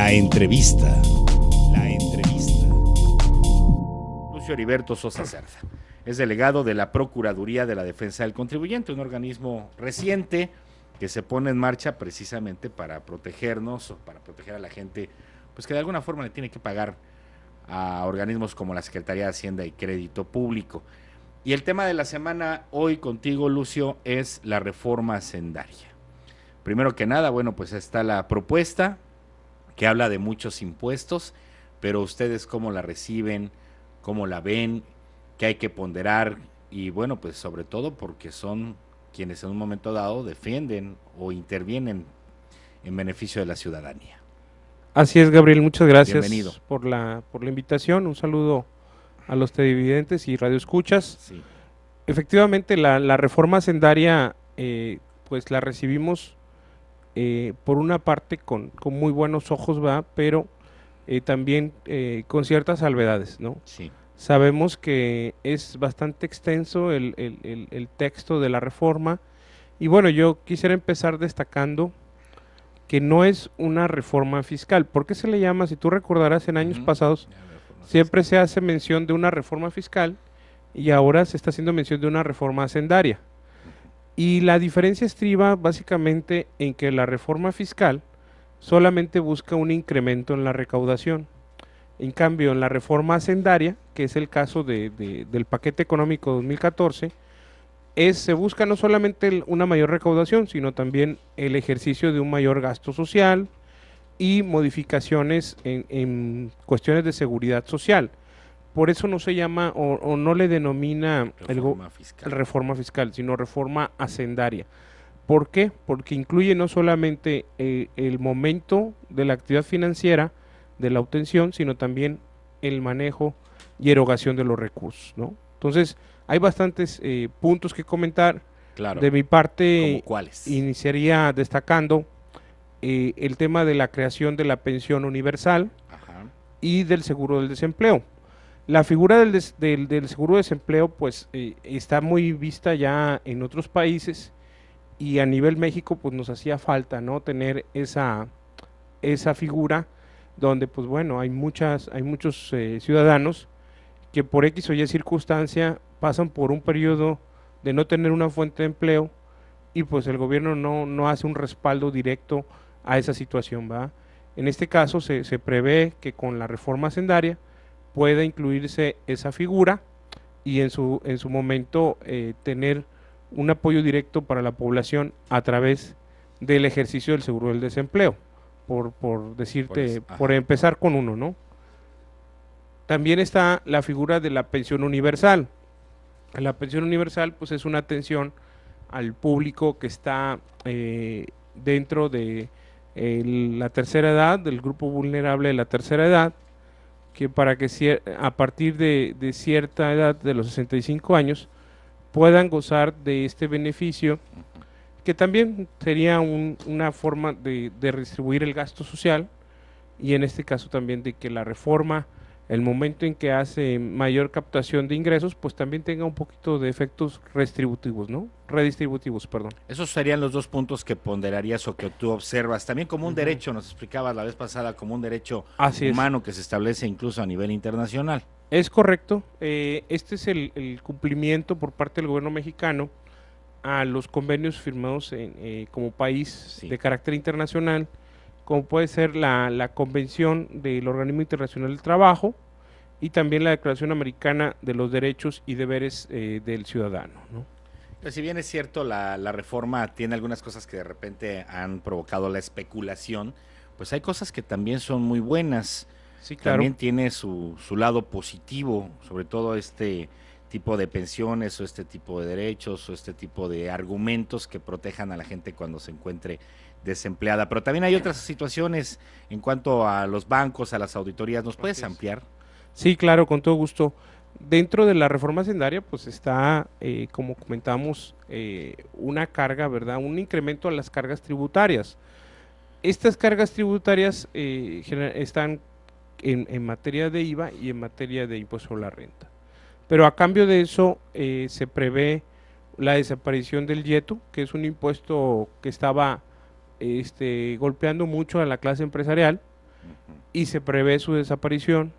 La entrevista. La entrevista. Lucio Heriberto Sosa Cerda es delegado de la Procuraduría de la Defensa del Contribuyente, un organismo reciente que se pone en marcha precisamente para protegernos o para proteger a la gente, pues que de alguna forma le tiene que pagar a organismos como la Secretaría de Hacienda y Crédito Público. Y el tema de la semana hoy contigo, Lucio, es la reforma hacendaria. Primero que nada, bueno, pues está la propuesta, que habla de muchos impuestos, pero ustedes cómo la reciben, cómo la ven, qué hay que ponderar y bueno, pues sobre todo porque son quienes en un momento dado defienden o intervienen en beneficio de la ciudadanía. Así es, Gabriel, muchas gracias por la por la invitación. Un saludo a los televidentes y radioescuchas. Sí. Efectivamente, la, la reforma sendaria, eh, pues la recibimos eh, por una parte con, muy buenos ojos, va, pero eh, también eh, con ciertas salvedades, ¿no? Sabemos que es bastante extenso el, texto de la reforma y bueno, yo quisiera empezar destacando que no es una reforma fiscal. ¿Por qué se le llama? Si tú recordarás, en años pasados siempre se hace mención de una reforma fiscal y ahora se está haciendo mención de una reforma hacendaria. Y la diferencia estriba básicamente en que la reforma fiscal solamente busca un incremento en la recaudación. En cambio, en la reforma hacendaria, que es el caso del paquete económico 2014, se busca no solamente una mayor recaudación, sino también el ejercicio de un mayor gasto social y modificaciones en cuestiones de seguridad social. Por eso no se llama o, no le denomina reforma, el fiscal. reforma fiscal, sino reforma hacendaria. ¿Por qué? Porque incluye no solamente eh, el momento de la actividad financiera, de la obtención, sino también el manejo y erogación de los recursos, ¿no? Entonces, hay bastantes eh, puntos que comentar. De mi parte, iniciaría destacando eh, el tema de la creación de la pensión universal y del seguro del desempleo. La figura del, seguro de desempleo pues eh, está muy vista ya en otros países y a nivel México pues nos hacía falta no tener esa, esa figura donde pues bueno hay muchas hay muchos eh, ciudadanos que por X o Y circunstancia pasan por un periodo de no tener una fuente de empleo y pues el gobierno no, hace un respaldo directo a esa situación. ¿va? En este caso se, se prevé que con la reforma hacendaria pueda incluirse esa figura y en su, en su momento eh, tener un apoyo directo para la población a través del ejercicio del seguro del desempleo, por, por decirte, pues, por empezar con uno, ¿no? También está la figura de la pensión universal. La pensión universal pues es una atención al público que está eh, dentro de eh, la tercera edad, del grupo vulnerable de la tercera edad, que para que a partir de, cierta edad, de los 65 años, puedan gozar de este beneficio, que también sería una forma de, de, el gasto social y en este caso también de que la reforma el momento en que hace mayor captación de ingresos, pues también tenga un poquito de efectos redistributivos, ¿no? Redistributivos, perdón. Esos serían los dos puntos que ponderarías o que tú observas. También como un derecho, nos explicabas la vez pasada, como un derecho humano que se establece incluso a nivel internacional. Es correcto. Eh, este es el, cumplimiento por parte del gobierno mexicano a los convenios firmados eh, como país de carácter internacional como puede ser la, Convención del Organismo Internacional del Trabajo y también la Declaración Americana de los Derechos y Deberes eh, del Ciudadano. si bien es cierto, la, reforma tiene algunas cosas que de repente han provocado la especulación, pues hay cosas que también son muy buenas. Sí, También tiene su, su lado positivo, sobre todo este tipo de pensiones o este tipo de derechos o este tipo de argumentos que protejan a la gente cuando se encuentre desempleada. Pero también hay otras situaciones en cuanto a los bancos, a las auditorías. ¿Nos puedes ampliar? Sí, claro, con todo gusto. Dentro de la reforma hacendaria pues está, eh, como comentamos, eh, una carga, ¿verdad? Un incremento a las cargas tributarias. Estas cargas tributarias eh, están en, en materia de IVA y en materia de impuesto a la renta. Pero a cambio de eso eh, se prevé la desaparición del YETU, que es un impuesto que estaba este, golpeando mucho a la clase empresarial y se prevé su desaparición.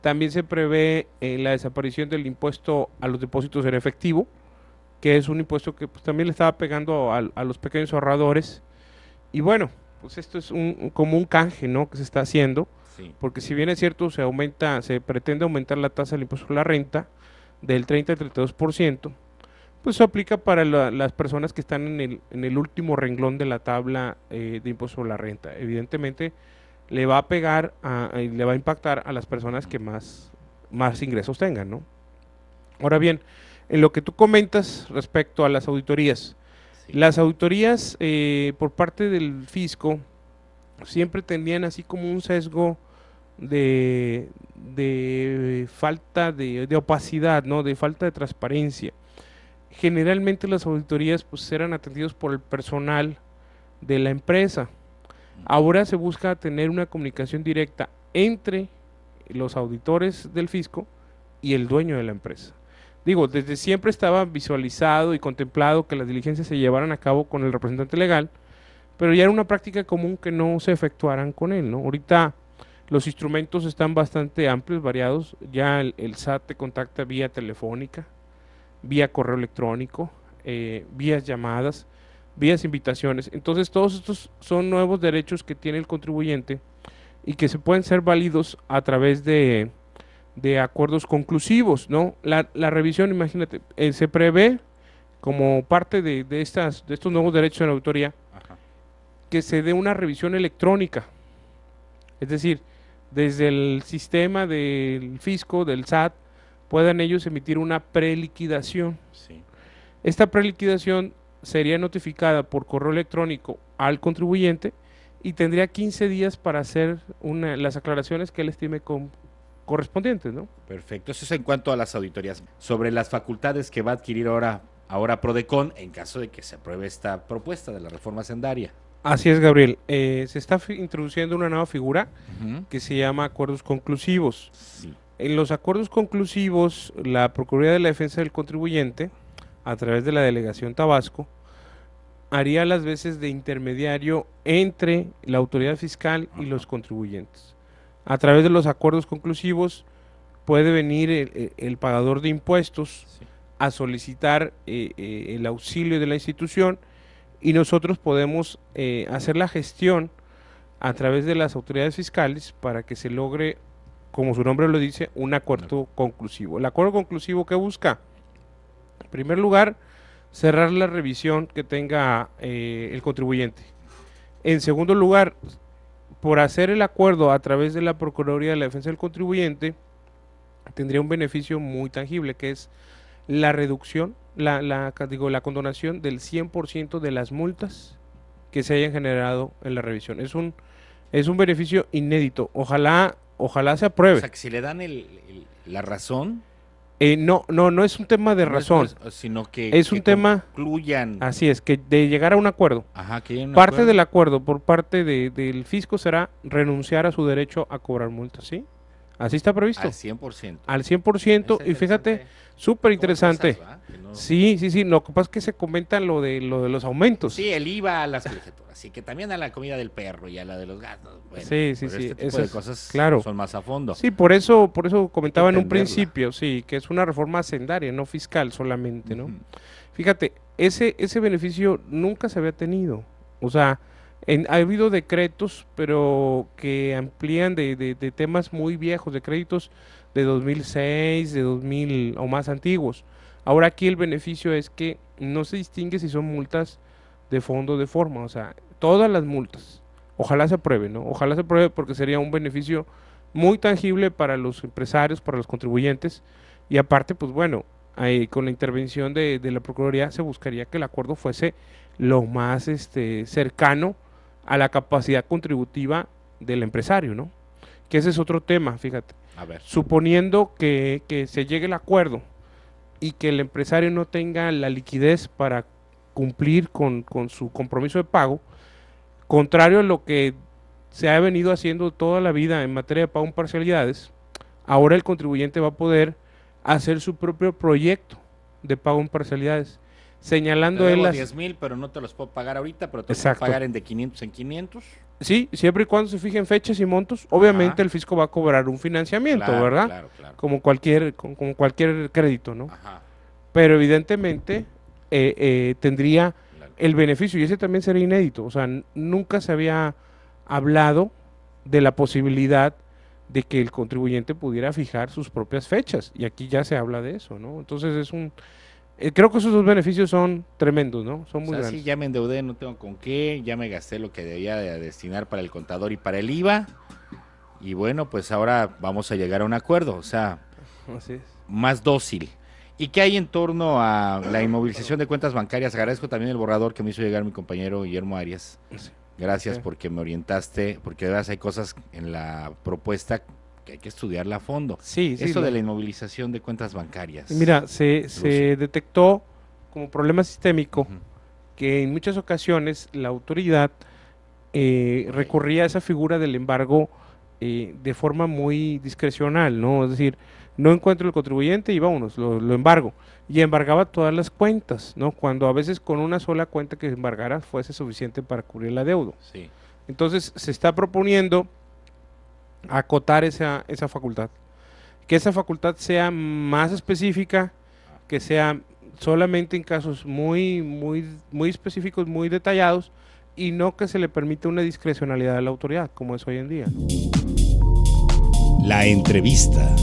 También se prevé eh, la desaparición del impuesto a los depósitos en efectivo, que es un impuesto que pues, también le estaba pegando a, los pequeños ahorradores. Y bueno, pues esto es un, como un canje ¿no? que se está haciendo porque si bien es cierto, se aumenta, se pretende aumentar la tasa del impuesto sobre la renta del 30 al 32%, pues eso aplica para las personas que están en el, en el, último renglón de la tabla eh, de impuesto sobre la renta. Evidentemente le va a pegar a, le va a impactar a las personas que más, más ingresos tengan, ¿no? Ahora bien, en lo que tú comentas respecto a las auditorías, las auditorías eh, por parte del fisco siempre tendrían así como un sesgo de, falta de, opacidad, ¿no? de falta de transparencia. Generalmente las auditorías pues, eran atendidas por el personal de la empresa. Ahora se busca tener una comunicación directa entre los auditores del fisco y el dueño de la empresa. Digo, desde siempre estaba visualizado y contemplado que las diligencias se llevaran a cabo con el representante legal, pero ya era una práctica común que no se efectuaran con él, ¿no? Ahorita los instrumentos están bastante amplios, variados. Ya el, SAT te contacta vía telefónica, vía correo electrónico, eh, vías llamadas, vías invitaciones. Entonces todos estos son nuevos derechos que tiene el contribuyente y que se pueden ser válidos a través de, acuerdos conclusivos, ¿no? La, revisión, imagínate, eh, se prevé como parte de, estas, de estos nuevos derechos de la autoría que se dé una revisión electrónica. Es decir, desde el sistema del fisco, del SAT, puedan ellos emitir una preliquidación. Sí. Esta preliquidación sería notificada por correo electrónico al contribuyente y tendría 15 días para hacer una, las aclaraciones que él estime con, correspondientes, ¿no? Perfecto. Eso es en cuanto a las auditorías. Sobre las facultades que va a adquirir ahora, ahora Prodecon en caso de que se apruebe esta propuesta de la reforma sendaria. Así es, Gabriel. Eh, se está introduciendo una nueva figura que se llama acuerdos conclusivos. En los acuerdos conclusivos, la Procuraduría de la Defensa del Contribuyente, a través de la Delegación Tabasco, haría las veces de intermediario entre la autoridad fiscal y los contribuyentes. A través de los acuerdos conclusivos puede venir el, pagador de impuestos a solicitar eh, eh, el auxilio de la institución y nosotros podemos eh, hacer la gestión a través de las autoridades fiscales para que se logre, como su nombre lo dice, un acuerdo conclusivo. ¿El acuerdo conclusivo qué busca? En primer lugar, cerrar la revisión que tenga eh, el contribuyente. En segundo lugar, por hacer el acuerdo a través de la Procuraduría de la Defensa del Contribuyente, tendría un beneficio muy tangible, que es la reducción, la, la, digo, la condonación del 100% de las multas que se hayan generado en la revisión. Es un, es un beneficio inédito. Ojalá, ojalá se apruebe. O sea, que si le dan el, la razón. Eh, no, no, no es un tema de razón, pues, sino que es un tema. Así es, que de llegar a un acuerdo. Ajá, parte del acuerdo por parte de, del fisco será renunciar a su derecho a cobrar multas, ¿sí? Así está previsto. Al 100%. Al 100%. y fíjate, súper interesante. Sí, sí, sí. Lo que pasa es que se comenta lo de, lo de los aumentos. Sí, el IVA a las colegiaturas. Así que también a la comida del perro y a la de los gatos. sí, sí, sí. Este cosas claro. son más a fondo. Sí, por eso, por eso comentaba en un principio, sí, que es una reforma hacendaria, no fiscal solamente, ¿no? Fíjate, ese, ese beneficio nunca se había tenido. O sea, ha habido decretos, pero que amplían de, temas muy viejos, de créditos de 2006, de 2000 o más antiguos. Ahora aquí el beneficio es que no se distingue si son multas de fondo de forma, o sea, todas las multas. Ojalá se apruebe, ¿no? Ojalá se apruebe porque sería un beneficio muy tangible para los empresarios, para los contribuyentes. Y aparte, pues bueno, con la intervención de, la Procuraduría se buscaría que el acuerdo fuese lo más este, cercano a la capacidad contributiva del empresario, ¿no? Que ese es otro tema, fíjate. A ver. Suponiendo que, se llegue el acuerdo y que el empresario no tenga la liquidez para cumplir con, con su compromiso de pago, contrario a lo que se ha venido haciendo toda la vida en materia de pago en parcialidades, ahora el contribuyente va a poder hacer su propio proyecto de pago en parcialidades señalando te pero no te los puedo pagar ahorita, pero te los puedo pagar en de 500 en 500. Sí, siempre y cuando se fijen fechas y montos, obviamente el fisco va a cobrar un financiamiento, ¿verdad? Como cualquier, como cualquier crédito, ¿no? Ajá. Pero evidentemente eh, eh, tendría el beneficio, y ese también sería inédito, o sea, nunca se había hablado de la posibilidad de que el contribuyente pudiera fijar sus propias fechas, y aquí ya se habla de eso, ¿no? Entonces es un eh, creo que esos dos beneficios son tremendos, ¿no? Son muy grandes. Sí, ya me endeudé, no tengo con qué, ya me gasté lo que debía de destinar para el contador y para el IVA. Y bueno, pues ahora vamos a llegar a un acuerdo, o sea, más dócil. ¿Y qué hay en torno a la inmovilización de cuentas bancarias? Agradezco también el borrador que me hizo llegar mi compañero Guillermo Arias. Gracias porque me orientaste, porque de hay cosas en la propuesta que hay que estudiarla a fondo. Sí, sí Eso de la inmovilización de cuentas bancarias. Mira, se, se detectó como problema sistémico que en muchas ocasiones la autoridad eh, recurría a esa figura del embargo eh, de forma muy discrecional, ¿no? Es decir, no encuentro el contribuyente y vámonos, lo, embargo. Y embargaba todas las cuentas, ¿no? Cuando a veces con una sola cuenta que embargara fuese suficiente para cubrir la deuda. Sí. Entonces se está proponiendo acotar esa, esa facultad. Que esa facultad sea más específica, que sea solamente en casos muy, muy, muy específicos, muy detallados, y no que se le permita una discrecionalidad a la autoridad, como es hoy en día. La entrevista.